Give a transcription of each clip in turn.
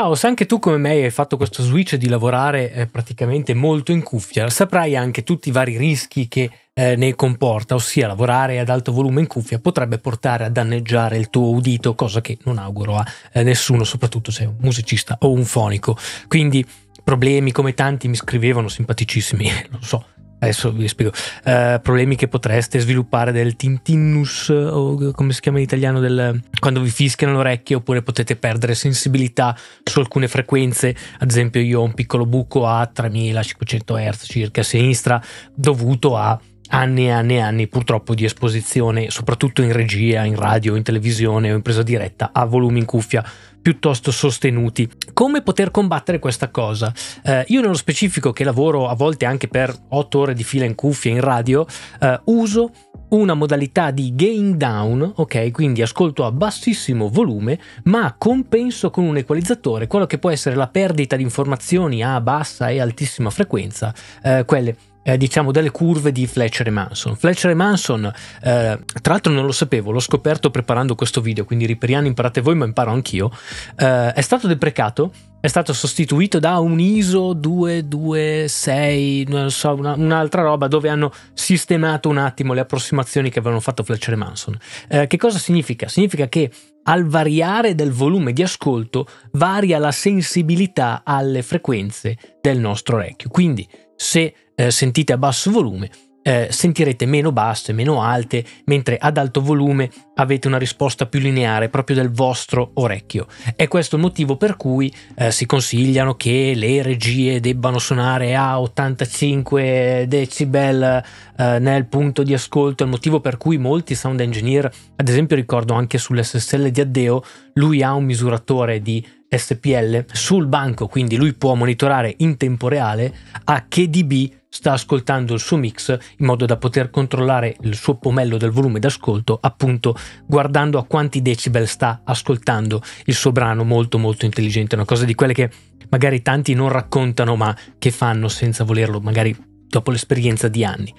Ciao, se anche tu come me hai fatto questo switch di lavorare eh, praticamente molto in cuffia, saprai anche tutti i vari rischi che eh, ne comporta, ossia lavorare ad alto volume in cuffia potrebbe portare a danneggiare il tuo udito, cosa che non auguro a eh, nessuno, soprattutto se è un musicista o un fonico. Quindi problemi come tanti mi scrivevano simpaticissimi, lo so, Adesso vi spiego. Uh, problemi che potreste sviluppare del tintinnus, o come si chiama in italiano, del, quando vi fischiano l'orecchio, oppure potete perdere sensibilità su alcune frequenze. Ad esempio, io ho un piccolo buco a 3500 Hz circa a sinistra, dovuto a anni e anni e anni purtroppo di esposizione, soprattutto in regia, in radio, in televisione o in presa diretta a volumi in cuffia piuttosto sostenuti. Come poter combattere questa cosa? Eh, io nello specifico che lavoro a volte anche per 8 ore di fila in cuffia in radio, eh, uso una modalità di gain down, ok? Quindi ascolto a bassissimo volume, ma compenso con un equalizzatore quello che può essere la perdita di informazioni a bassa e altissima frequenza, eh, quelle eh, diciamo delle curve di Fletcher e Manson. Fletcher e Manson, eh, tra l'altro non lo sapevo, l'ho scoperto preparando questo video, quindi riperiano imparate voi ma imparo anch'io, eh, è stato deprecato, è stato sostituito da un ISO 226, non so, una, un'altra roba dove hanno sistemato un attimo le approssimazioni che avevano fatto Fletcher e Manson. Eh, che cosa significa? Significa che al variare del volume di ascolto varia la sensibilità alle frequenze del nostro orecchio. Quindi se eh, sentite a basso volume eh, sentirete meno basse, meno alte, mentre ad alto volume avete una risposta più lineare proprio del vostro orecchio. È questo il motivo per cui eh, si consigliano che le regie debbano suonare a 85 decibel eh, nel punto di ascolto, è il motivo per cui molti sound engineer, ad esempio ricordo anche sull'SSL di Addeo, lui ha un misuratore di SPL sul banco, quindi lui può monitorare in tempo reale a che dB sta ascoltando il suo mix in modo da poter controllare il suo pomello del volume d'ascolto, appunto guardando a quanti decibel sta ascoltando il suo brano molto molto intelligente, una cosa di quelle che magari tanti non raccontano ma che fanno senza volerlo, magari dopo l'esperienza di anni.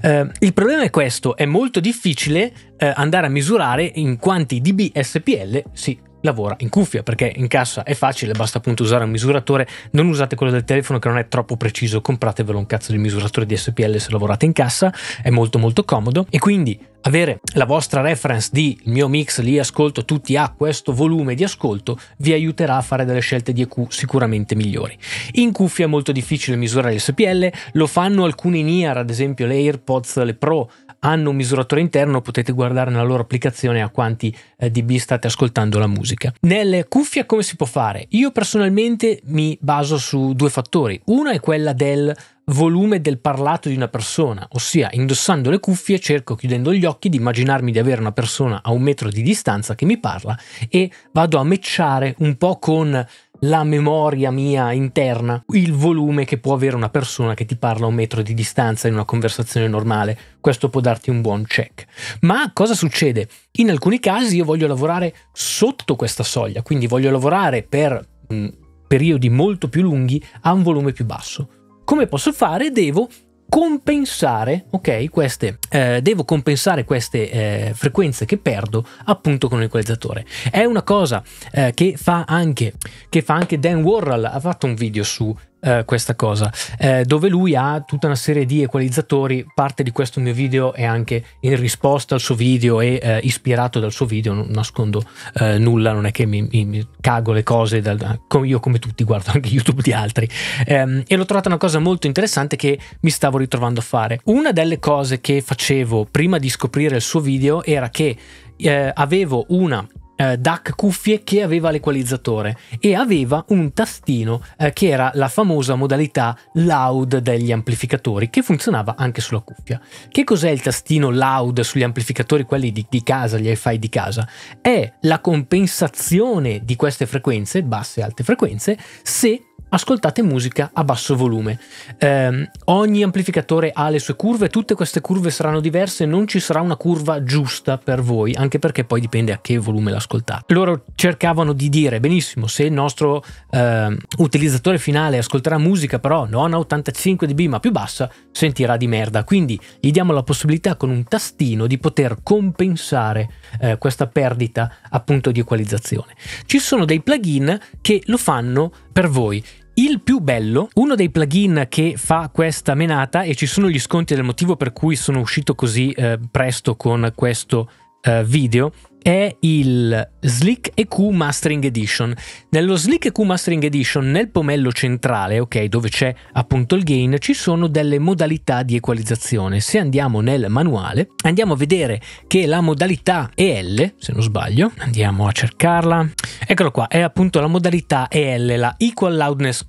Eh, il problema è questo, è molto difficile eh, andare a misurare in quanti dB SPL si lavora in cuffia perché in cassa è facile, basta appunto usare un misuratore, non usate quello del telefono che non è troppo preciso, compratevelo un cazzo di misuratore di SPL se lavorate in cassa, è molto molto comodo e quindi avere la vostra reference di il mio mix li ascolto tutti a questo volume di ascolto vi aiuterà a fare delle scelte di EQ sicuramente migliori. In cuffia è molto difficile misurare l'SPL, lo fanno alcuni NIAR, ad esempio le AirPods, le Pro hanno un misuratore interno, potete guardare nella loro applicazione a quanti eh, dB state ascoltando la musica. Nelle cuffie come si può fare? Io personalmente mi baso su due fattori. Una è quella del volume del parlato di una persona, ossia indossando le cuffie cerco chiudendo gli occhi di immaginarmi di avere una persona a un metro di distanza che mi parla e vado a mecciare un po' con la memoria mia interna, il volume che può avere una persona che ti parla a un metro di distanza in una conversazione normale. Questo può darti un buon check. Ma cosa succede? In alcuni casi io voglio lavorare sotto questa soglia, quindi voglio lavorare per mh, periodi molto più lunghi a un volume più basso. Come posso fare? Devo compensare, ok, queste, eh, devo compensare queste eh, frequenze che perdo appunto con l'equalizzatore. È una cosa eh, che, fa anche, che fa anche Dan Worrell, ha fatto un video su eh, questa cosa, eh, dove lui ha tutta una serie di equalizzatori, parte di questo mio video è anche in risposta al suo video e eh, ispirato dal suo video, non nascondo eh, nulla, non è che mi, mi, mi cago le cose, dal, come io come tutti guardo anche YouTube di altri, ehm, e l'ho trovata una cosa molto interessante che mi stavo ritrovando a fare. Una delle cose che facevo prima di scoprire il suo video era che eh, avevo una eh, DAC cuffie che aveva l'equalizzatore e aveva un tastino eh, che era la famosa modalità loud degli amplificatori che funzionava anche sulla cuffia. Che cos'è il tastino loud sugli amplificatori, quelli di, di casa, gli hi-fi di casa? È la compensazione di queste frequenze, basse e alte frequenze, se ascoltate musica a basso volume. Eh, ogni amplificatore ha le sue curve, tutte queste curve saranno diverse, non ci sarà una curva giusta per voi, anche perché poi dipende a che volume l'ascoltate. Loro cercavano di dire, benissimo, se il nostro eh, utilizzatore finale ascolterà musica però non a 85 dB ma più bassa, sentirà di merda. Quindi gli diamo la possibilità con un tastino di poter compensare eh, questa perdita appunto di equalizzazione. Ci sono dei plugin che lo fanno per voi. Il più bello, uno dei plugin che fa questa menata, e ci sono gli sconti del motivo per cui sono uscito così eh, presto con questo eh, video, è il Slick EQ Mastering Edition. Nello Slick EQ Mastering Edition, nel pomello centrale, ok, dove c'è appunto il gain, ci sono delle modalità di equalizzazione. Se andiamo nel manuale, andiamo a vedere che la modalità EL, se non sbaglio, andiamo a cercarla. Eccolo qua, è appunto la modalità EL, la Equal Loudness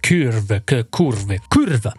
curve, curve, curve.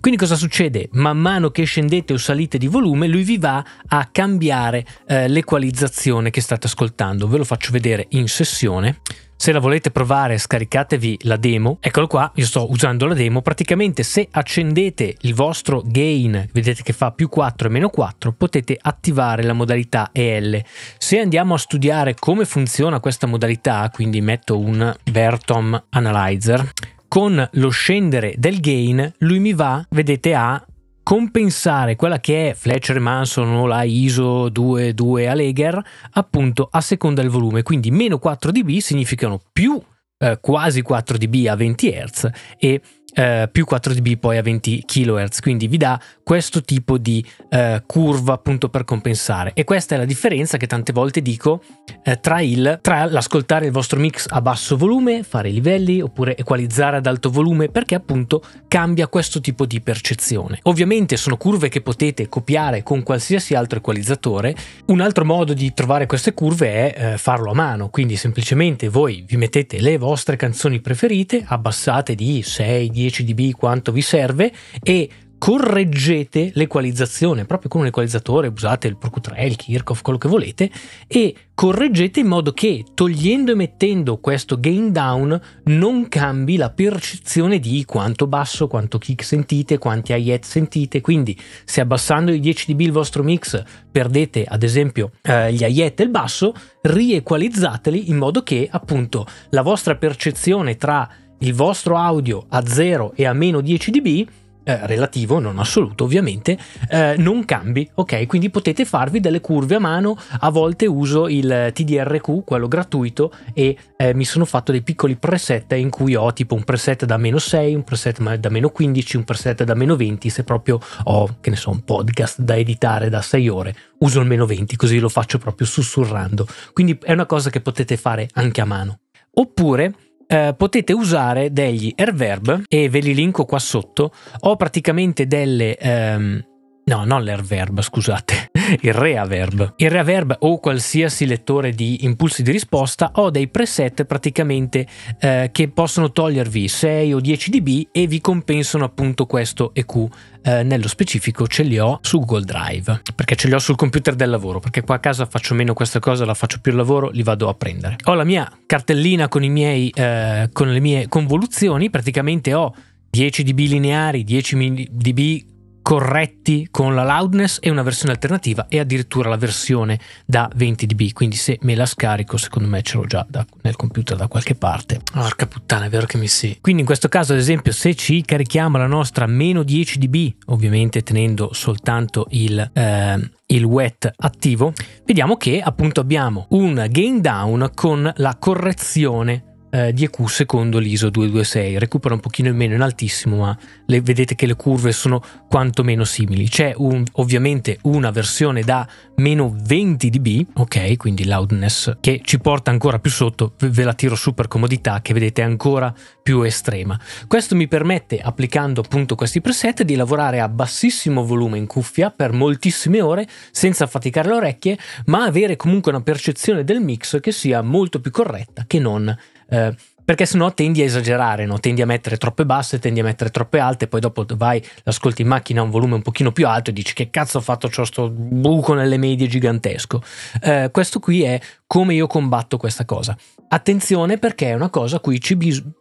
Quindi cosa succede? Man mano che scendete o salite di volume, lui vi va a cambiare eh, l'equalizzazione che state ascoltando. Ve lo faccio vedere in sessione. Se la volete provare, scaricatevi la demo. Eccolo qua, io sto usando la demo. Praticamente se accendete il vostro gain, vedete che fa più 4 e meno 4, potete attivare la modalità EL. Se andiamo a studiare come funziona questa modalità, quindi metto un Bertom Analyzer, con lo scendere del gain lui mi va, vedete, a compensare quella che è Fletcher Manson o la ISO 22 Allegher, appunto a seconda del volume quindi meno 4 dB significano più eh, quasi 4 dB a 20 Hz e eh, più 4 dB poi a 20 kHz, quindi vi dà questo tipo di eh, curva appunto per compensare. E questa è la differenza che tante volte dico eh, tra, il, tra l'ascoltare il vostro mix a basso volume, fare i livelli oppure equalizzare ad alto volume, perché appunto cambia questo tipo di percezione. Ovviamente sono curve che potete copiare con qualsiasi altro equalizzatore. Un altro modo di trovare queste curve è eh, farlo a mano, quindi semplicemente voi vi mettete le vostre canzoni preferite, abbassate di 6, 10, 10 dB quanto vi serve e correggete l'equalizzazione proprio con un equalizzatore, usate il Pro 3, il Kirchhoff, quello che volete e correggete in modo che togliendo e mettendo questo gain down non cambi la percezione di quanto basso, quanto kick sentite, quanti hi-hat sentite, quindi se abbassando i 10 dB il vostro mix perdete ad esempio eh, gli hi-hat e il basso, riequalizzateli in modo che appunto la vostra percezione tra il vostro audio a 0 e a meno 10 dB eh, relativo, non assoluto ovviamente, eh, non cambi, ok? Quindi potete farvi delle curve a mano, a volte uso il TDRQ, quello gratuito, e eh, mi sono fatto dei piccoli preset in cui ho tipo un preset da meno 6, un preset da meno 15, un preset da meno 20, se proprio ho, che ne so, un podcast da editare da 6 ore, uso il meno 20, così lo faccio proprio sussurrando. Quindi è una cosa che potete fare anche a mano. Oppure eh, potete usare degli airverb e ve li linko qua sotto. Ho praticamente delle... Ehm, No, non l'erverb, scusate, il Reaverb. Il Reaverb o qualsiasi lettore di impulsi di risposta ho dei preset praticamente eh, che possono togliervi 6 o 10 dB e vi compensano appunto questo EQ. Eh, nello specifico ce li ho su Google Drive, perché ce li ho sul computer del lavoro, perché qua a casa faccio meno questa cosa, la faccio più il lavoro, li vado a prendere. Ho la mia cartellina con, miei, eh, con le mie convoluzioni, praticamente ho 10 dB lineari, 10 dB corretti con la loudness e una versione alternativa e addirittura la versione da 20 dB quindi se me la scarico secondo me ce l'ho già da, nel computer da qualche parte porca puttana è vero che mi si quindi in questo caso ad esempio se ci carichiamo la nostra meno 10 dB ovviamente tenendo soltanto il eh, il wet attivo, vediamo che appunto abbiamo un gain down con la correzione eh, di EQ secondo l'ISO 226, recupera un pochino in meno in altissimo, ma le, vedete che le curve sono quantomeno simili. C'è un, ovviamente una versione da meno 20 dB, ok, quindi loudness, che ci porta ancora più sotto, ve la tiro su per comodità, che vedete è ancora più estrema. Questo mi permette, applicando appunto questi preset, di lavorare a bassissimo volume in cuffia per moltissime ore senza faticare le orecchie, ma avere comunque una percezione del mix che sia molto più corretta che non eh, perché sennò tendi a esagerare, no? tendi a mettere troppe basse, tendi a mettere troppe alte, poi dopo vai, l'ascolti in macchina a un volume un pochino più alto e dici che cazzo ho fatto c'ho sto buco nelle medie gigantesco. Eh, questo qui è come io combatto questa cosa. Attenzione perché è una cosa a cui ci bisogna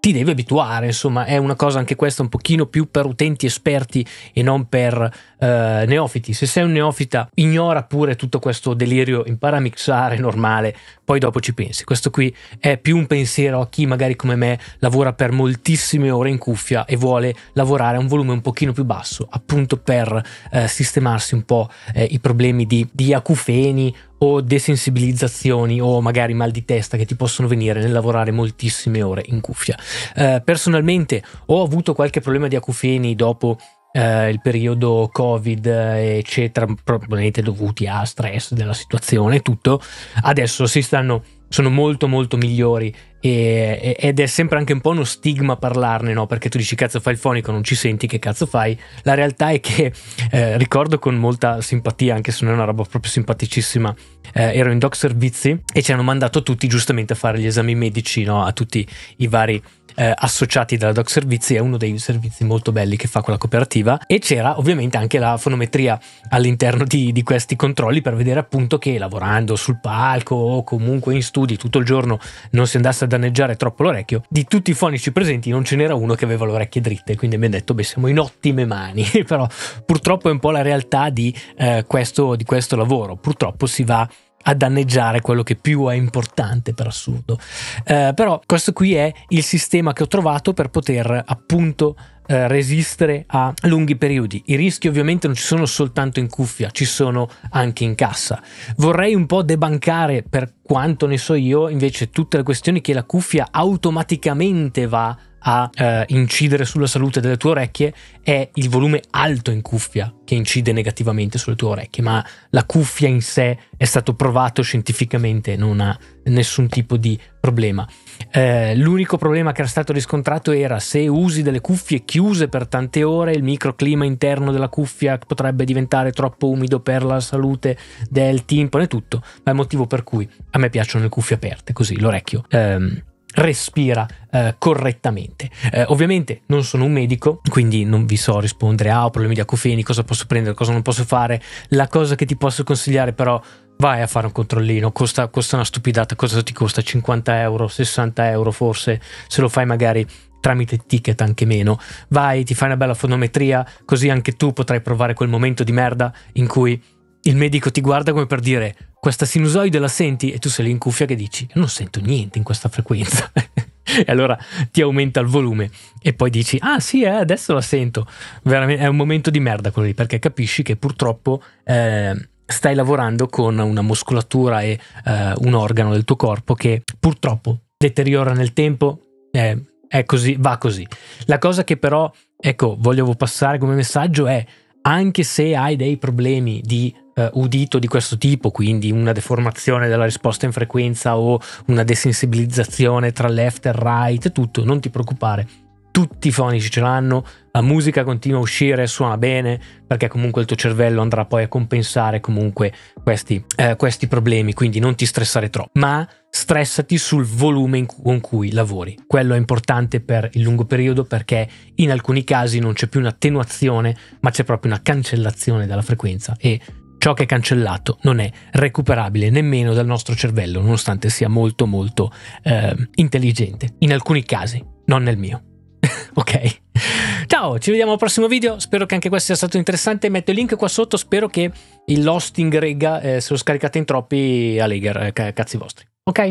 ti devi abituare, insomma, è una cosa anche questa un pochino più per utenti esperti e non per eh, neofiti. Se sei un neofita, ignora pure tutto questo delirio, impara a mixare normale, poi dopo ci pensi. Questo qui è più un pensiero a chi magari come me lavora per moltissime ore in cuffia e vuole lavorare a un volume un pochino più basso, appunto per eh, sistemarsi un po' eh, i problemi di, di acufeni o desensibilizzazioni o magari mal di testa che ti possono venire nel lavorare moltissime ore in cuffia. Eh, personalmente ho avuto qualche problema di acufeni dopo eh, il periodo Covid, eccetera, probabilmente dovuti a stress della situazione e tutto, adesso si stanno sono molto molto migliori e, ed è sempre anche un po' uno stigma parlarne, no? Perché tu dici cazzo fai il fonico, non ci senti, che cazzo fai? La realtà è che eh, ricordo con molta simpatia, anche se non è una roba proprio simpaticissima, eh, ero in doc servizi e ci hanno mandato tutti giustamente a fare gli esami medici, no? A tutti i vari eh, associati della Doc Servizi, è uno dei servizi molto belli che fa quella cooperativa e c'era ovviamente anche la fonometria all'interno di, di questi controlli per vedere appunto che lavorando sul palco o comunque in studio studi tutto il giorno non si andasse a danneggiare troppo l'orecchio, di tutti i fonici presenti non ce n'era uno che aveva le orecchie dritte, quindi mi ha detto beh siamo in ottime mani, però purtroppo è un po' la realtà di, eh, questo, di questo lavoro, purtroppo si va a danneggiare quello che più è importante per assurdo. Eh, però questo qui è il sistema che ho trovato per poter appunto eh, resistere a lunghi periodi. I rischi ovviamente non ci sono soltanto in cuffia, ci sono anche in cassa. Vorrei un po' debancare per quanto ne so io invece tutte le questioni che la cuffia automaticamente va a a eh, incidere sulla salute delle tue orecchie è il volume alto in cuffia che incide negativamente sulle tue orecchie, ma la cuffia in sé è stato provato scientificamente, non ha nessun tipo di problema. Eh, l'unico problema che era stato riscontrato era se usi delle cuffie chiuse per tante ore, il microclima interno della cuffia potrebbe diventare troppo umido per la salute del timpano e tutto, ma è il motivo per cui a me piacciono le cuffie aperte, così l'orecchio ehm, respira eh, correttamente. Eh, ovviamente non sono un medico, quindi non vi so rispondere a ah, ho problemi di acufeni, cosa posso prendere, cosa non posso fare. La cosa che ti posso consigliare però vai a fare un controllino, costa, costa una stupidata, cosa ti costa? 50 euro, 60 euro forse, se lo fai magari tramite ticket anche meno. Vai, ti fai una bella fonometria, così anche tu potrai provare quel momento di merda in cui il medico ti guarda come per dire questa sinusoide la senti e tu sei lì in cuffia che dici non sento niente in questa frequenza. e allora ti aumenta il volume e poi dici ah sì eh, adesso la sento. Veramente è un momento di merda quello lì perché capisci che purtroppo eh, stai lavorando con una muscolatura e eh, un organo del tuo corpo che purtroppo deteriora nel tempo. è così, va così. La cosa che però, ecco, voglio passare come messaggio è anche se hai dei problemi di eh, udito di questo tipo, quindi una deformazione della risposta in frequenza o una desensibilizzazione tra left e right, tutto, non ti preoccupare. Tutti i fonici ce l'hanno, la musica continua a uscire, suona bene, perché comunque il tuo cervello andrà poi a compensare comunque questi, eh, questi problemi, quindi non ti stressare troppo. Ma stressati sul volume con cui lavori. Quello è importante per il lungo periodo perché in alcuni casi non c'è più un'attenuazione, ma c'è proprio una cancellazione della frequenza e Ciò che è cancellato non è recuperabile nemmeno dal nostro cervello, nonostante sia molto molto eh, intelligente, in alcuni casi, non nel mio. ok? Ciao, ci vediamo al prossimo video. Spero che anche questo sia stato interessante. Metto il link qua sotto. Spero che il l'hosting rega, eh, se lo scaricate in troppi, a Leger, eh, cazzi vostri. Ok?